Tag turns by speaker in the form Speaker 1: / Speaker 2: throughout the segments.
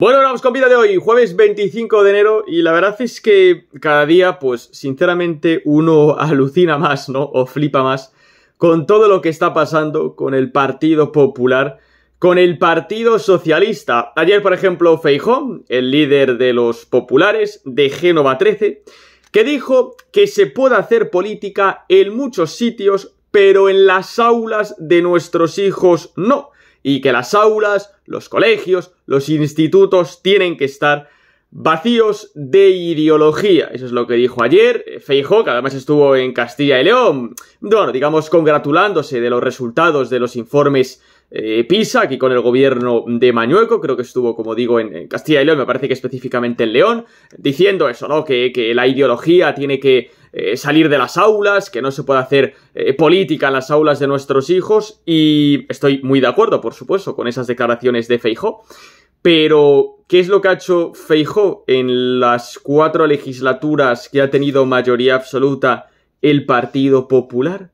Speaker 1: Bueno, vamos con vida de hoy, jueves 25 de enero, y la verdad es que cada día, pues sinceramente, uno alucina más, ¿no? O flipa más con todo lo que está pasando con el Partido Popular, con el Partido Socialista. Ayer, por ejemplo, Feijón, el líder de los populares de Génova 13, que dijo que se puede hacer política en muchos sitios, pero en las aulas de nuestros hijos no y que las aulas, los colegios, los institutos tienen que estar vacíos de ideología. Eso es lo que dijo ayer eh, Feijóo, que además estuvo en Castilla y León, bueno, digamos congratulándose de los resultados de los informes eh, PISA, aquí con el gobierno de Mañueco, creo que estuvo, como digo, en, Castilla y León, me parece que específicamente en León, diciendo eso, ¿no? que la ideología tiene que eh, salir de las aulas, que no se puede hacer eh, política en las aulas de nuestros hijos y estoy muy de acuerdo, por supuesto, con esas declaraciones de Feijó. Pero, ¿qué es lo que ha hecho Feijó en las cuatro legislaturas que ha tenido mayoría absoluta el Partido Popular?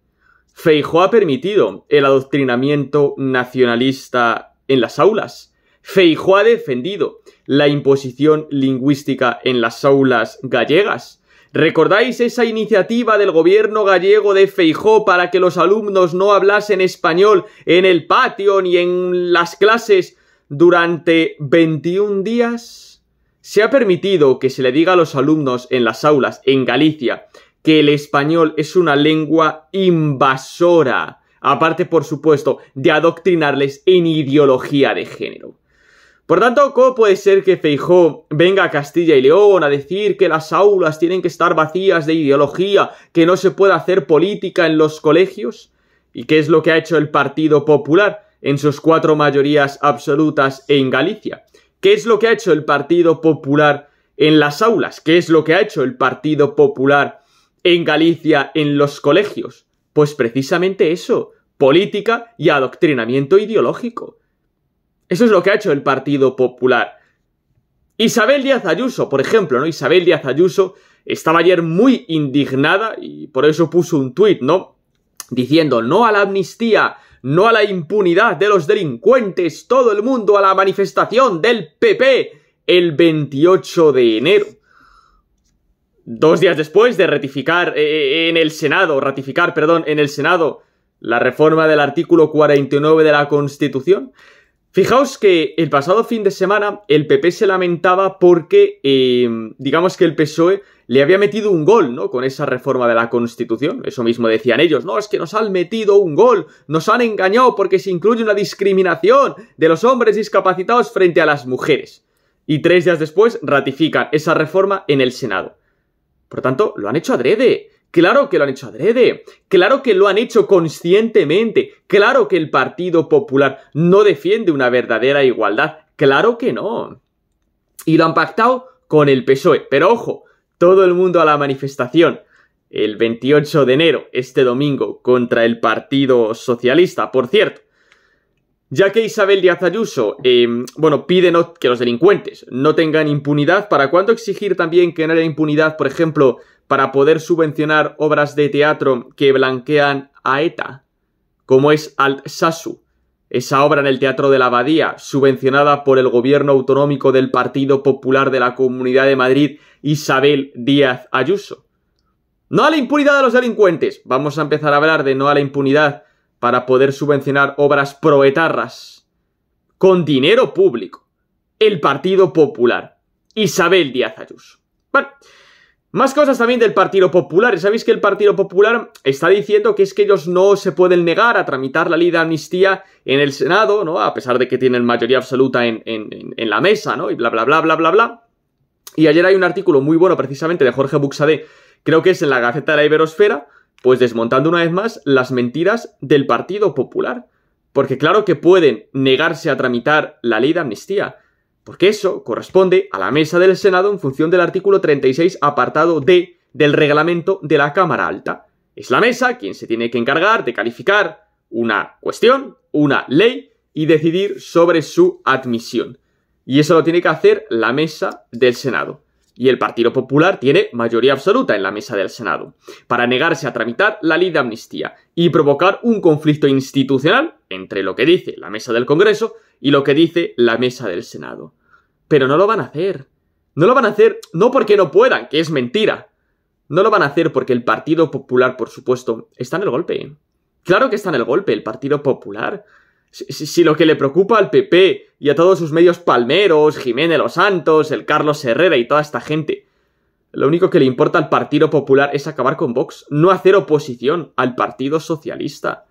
Speaker 1: Feijó ha permitido el adoctrinamiento nacionalista en las aulas. Feijó ha defendido la imposición lingüística en las aulas gallegas. ¿Recordáis esa iniciativa del gobierno gallego de Feijó para que los alumnos no hablasen español en el patio ni en las clases durante 21 días? Se ha permitido que se le diga a los alumnos en las aulas en Galicia que el español es una lengua invasora, aparte por supuesto de adoctrinarles en ideología de género. Por tanto, ¿cómo puede ser que Feijó venga a Castilla y León a decir que las aulas tienen que estar vacías de ideología, que no se puede hacer política en los colegios? ¿Y qué es lo que ha hecho el Partido Popular en sus cuatro mayorías absolutas en Galicia? ¿Qué es lo que ha hecho el Partido Popular en las aulas? ¿Qué es lo que ha hecho el Partido Popular en Galicia en los colegios? Pues precisamente eso, política y adoctrinamiento ideológico. Eso es lo que ha hecho el Partido Popular. Isabel Díaz Ayuso, por ejemplo, ¿no? Isabel Díaz Ayuso estaba ayer muy indignada y por eso puso un tuit, ¿no? Diciendo no a la amnistía, no a la impunidad de los delincuentes, todo el mundo a la manifestación del PP el 28 de enero. Dos días después de ratificar eh, eh, en el Senado, ratificar, perdón, en el Senado la reforma del artículo 49 de la Constitución, Fijaos que el pasado fin de semana el PP se lamentaba porque, em, digamos que el PSOE le había metido un gol, ¿no? Con esa reforma de la Constitución. Eso mismo decían ellos, no, es que nos han metido un gol, nos han engañado porque se incluye una discriminación de los hombres discapacitados frente a las mujeres. Y tres días después ratifican esa reforma en el Senado. Por tanto, lo han hecho adrede. Claro que lo han hecho adrede, claro que lo han hecho conscientemente, claro que el Partido Popular no defiende una verdadera igualdad, claro que no. Y lo han pactado con el PSOE, pero ojo, todo el mundo a la manifestación el 28 de enero, este domingo, contra el Partido Socialista, por cierto. Ya que Isabel Díaz Ayuso, em, bueno, pide que los delincuentes no tengan impunidad, ¿para cuándo exigir también que no haya impunidad, por ejemplo, para poder subvencionar obras de teatro que blanquean a ETA? Como es Alt-Sasu, esa obra en el Teatro de la Abadía, subvencionada por el gobierno autonómico del Partido Popular de la Comunidad de Madrid, Isabel Díaz Ayuso. No a la impunidad de los delincuentes. Vamos a empezar a hablar de no a la impunidad para poder subvencionar obras proetarras con dinero público. El Partido Popular. Isabel Díaz Ayuso. Bueno, más cosas también del Partido Popular. Sabéis que el Partido Popular está diciendo que es que ellos no se pueden negar a tramitar la ley de amnistía en el Senado, ¿no? A pesar de que tienen mayoría absoluta en, la mesa, ¿no? Y bla, bla, bla, bla, bla, bla. Y ayer hay un artículo muy bueno precisamente de Jorge Buxadé, creo que es en la Gaceta de la Iberosfera, pues desmontando una vez más las mentiras del Partido Popular. Porque claro que pueden negarse a tramitar la ley de amnistía, porque eso corresponde a la mesa del Senado en función del artículo 36 apartado D del reglamento de la Cámara Alta. Es la mesa quien se tiene que encargar de calificar una cuestión, una ley y decidir sobre su admisión. Y eso lo tiene que hacer la mesa del Senado y el Partido Popular tiene mayoría absoluta en la mesa del Senado, para negarse a tramitar la ley de amnistía y provocar un conflicto institucional entre lo que dice la mesa del Congreso y lo que dice la mesa del Senado. Pero no lo van a hacer. No lo van a hacer no porque no puedan, que es mentira. No lo van a hacer porque el Partido Popular, por supuesto, está en el golpe. Claro que está en el golpe el Partido Popular. Si, lo que le preocupa al PP y a todos sus medios palmeros, Jiménez Los Santos, el Carlos Herrera y toda esta gente, lo único que le importa al Partido Popular es acabar con Vox, no hacer oposición al Partido Socialista.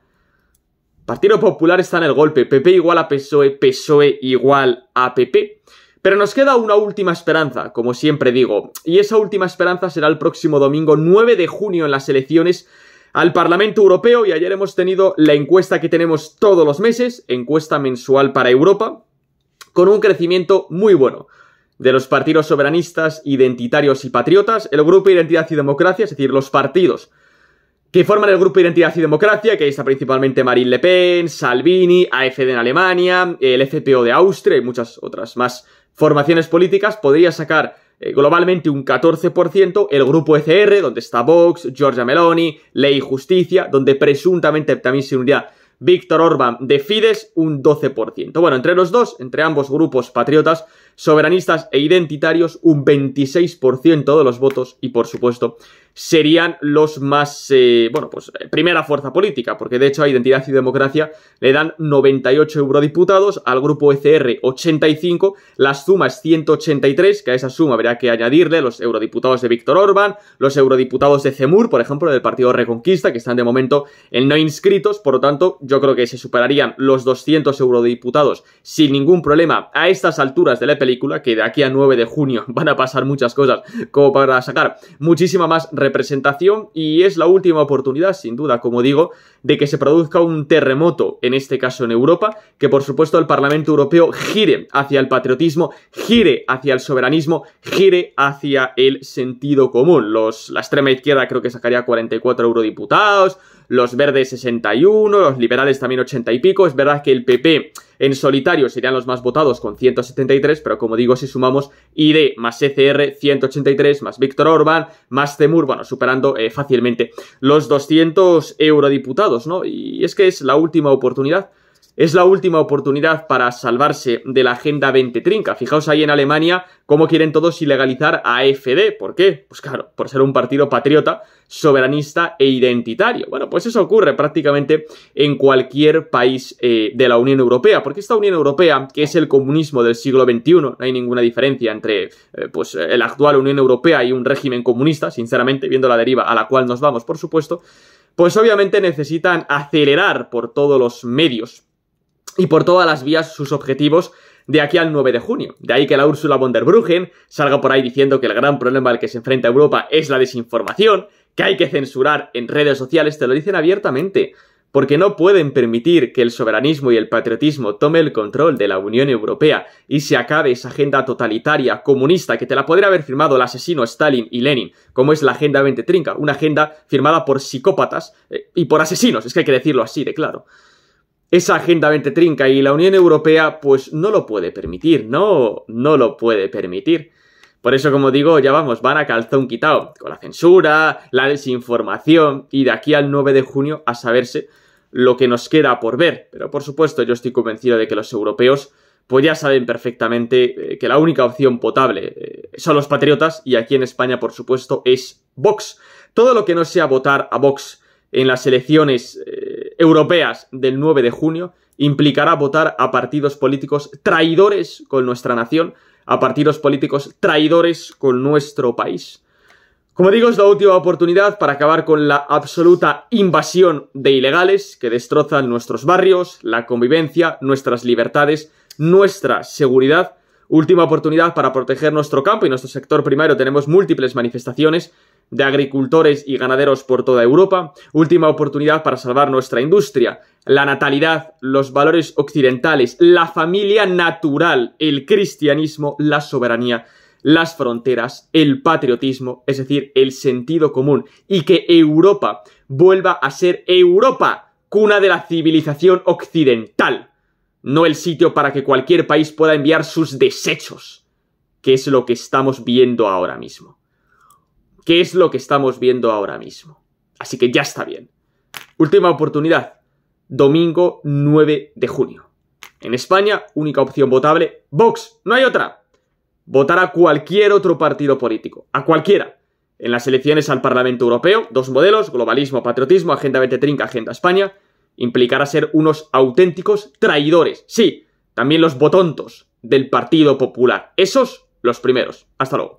Speaker 1: Partido Popular está en el golpe, PP igual a PSOE, PSOE igual a PP. Pero nos queda una última esperanza, como siempre digo, y esa última esperanza será el próximo domingo 9 de junio en las elecciones al Parlamento Europeo y ayer hemos tenido la encuesta que tenemos todos los meses, encuesta mensual para Europa, con un crecimiento muy bueno de los partidos soberanistas, identitarios y patriotas, el Grupo Identidad y Democracia, es decir, los partidos que forman el Grupo Identidad y Democracia, que está principalmente Marine Le Pen, Salvini, AFD en Alemania, el FPO de Austria y muchas otras más formaciones políticas podría sacar eh, globalmente un 14%, el grupo ECR, donde está Vox, Georgia Meloni, Ley y Justicia, donde presuntamente también se uniría Víctor Orban de Fides, un 12%. Bueno, entre los dos, entre ambos grupos patriotas, soberanistas e identitarios un 26% de los votos y por supuesto serían los más, eh, bueno, pues eh, primera fuerza política, porque de hecho a Identidad y Democracia le dan 98 eurodiputados, al grupo ECR 85, las sumas 183, que a esa suma habría que añadirle los eurodiputados de Víctor Orbán, los eurodiputados de CEMUR, por ejemplo, del Partido Reconquista, que están de momento en no inscritos, por lo tanto yo creo que se superarían los 200 eurodiputados sin ningún problema a estas alturas del EP que de aquí a 9 de junio van a pasar muchas cosas como para sacar muchísima más representación y es la última oportunidad, sin duda, como digo, de que se produzca un terremoto, en este caso en Europa, que por supuesto el Parlamento Europeo gire hacia el patriotismo, gire hacia el soberanismo, gire hacia el sentido común. Los, la extrema izquierda creo que sacaría 44 eurodiputados, los verdes 61, los liberales también 80 y pico. Es verdad que el PP en solitario serían los más votados con 173, pero como digo, si sumamos ID más ECR 183, más Víctor Orbán más Temur, bueno, superando eh, fácilmente los 200 eurodiputados, ¿no? Y es que es la última oportunidad es la última oportunidad para salvarse de la Agenda 2030. Fijaos ahí en Alemania cómo quieren todos ilegalizar a AFD. ¿Por qué? Pues claro, por ser un partido patriota, soberanista e identitario. Bueno, pues eso ocurre prácticamente en cualquier país eh, de la Unión Europea, porque esta Unión Europea, que es el comunismo del siglo XXI, no hay ninguna diferencia entre eh, pues, eh, la actual Unión Europea y un régimen comunista, sinceramente, viendo la deriva a la cual nos vamos, por supuesto, pues obviamente necesitan acelerar por todos los medios y por todas las vías sus objetivos de aquí al 9 de junio. De ahí que la Úrsula von der Bruggen salga por ahí diciendo que el gran problema al que se enfrenta Europa es la desinformación, que hay que censurar en redes sociales, te lo dicen abiertamente, porque no pueden permitir que el soberanismo y el patriotismo tome el control de la Unión Europea y se acabe esa agenda totalitaria comunista que te la podría haber firmado el asesino Stalin y Lenin, como es la Agenda 2030, una agenda firmada por psicópatas eh, y por asesinos, es que hay que decirlo así de claro esa Agenda trinca y la Unión Europea pues no lo puede permitir, no, no lo puede permitir. Por eso, como digo, ya vamos, van a calzón quitado, con la censura, la desinformación y de aquí al 9 de junio a saberse lo que nos queda por ver. Pero por supuesto, yo estoy convencido de que los europeos pues ya saben perfectamente eh, que la única opción potable eh, son los patriotas y aquí en España, por supuesto, es Vox. Todo lo que no sea votar a Vox en las elecciones eh, europeas del 9 de junio implicará votar a partidos políticos traidores con nuestra nación, a partidos políticos traidores con nuestro país. Como digo, es la última oportunidad para acabar con la absoluta invasión de ilegales que destrozan nuestros barrios, la convivencia, nuestras libertades, nuestra seguridad. Última oportunidad para proteger nuestro campo y nuestro sector primario. Tenemos múltiples manifestaciones de agricultores y ganaderos por toda Europa, última oportunidad para salvar nuestra industria. La natalidad, los valores occidentales, la familia natural, el cristianismo, la soberanía, las fronteras, el patriotismo, es decir, el sentido común, y que Europa vuelva a ser Europa, cuna de la civilización occidental, no el sitio para que cualquier país pueda enviar sus desechos, que es lo que estamos viendo ahora mismo que es lo que estamos viendo ahora mismo. Así que ya está bien. Última oportunidad, domingo 9 de junio. En España, única opción votable, Vox, no hay otra. Votar a cualquier otro partido político, a cualquiera. En las elecciones al Parlamento Europeo, dos modelos, globalismo, patriotismo, Agenda 2030, Agenda España, implicará ser unos auténticos traidores. Sí, también los botontos del Partido Popular. Esos, los primeros. Hasta luego.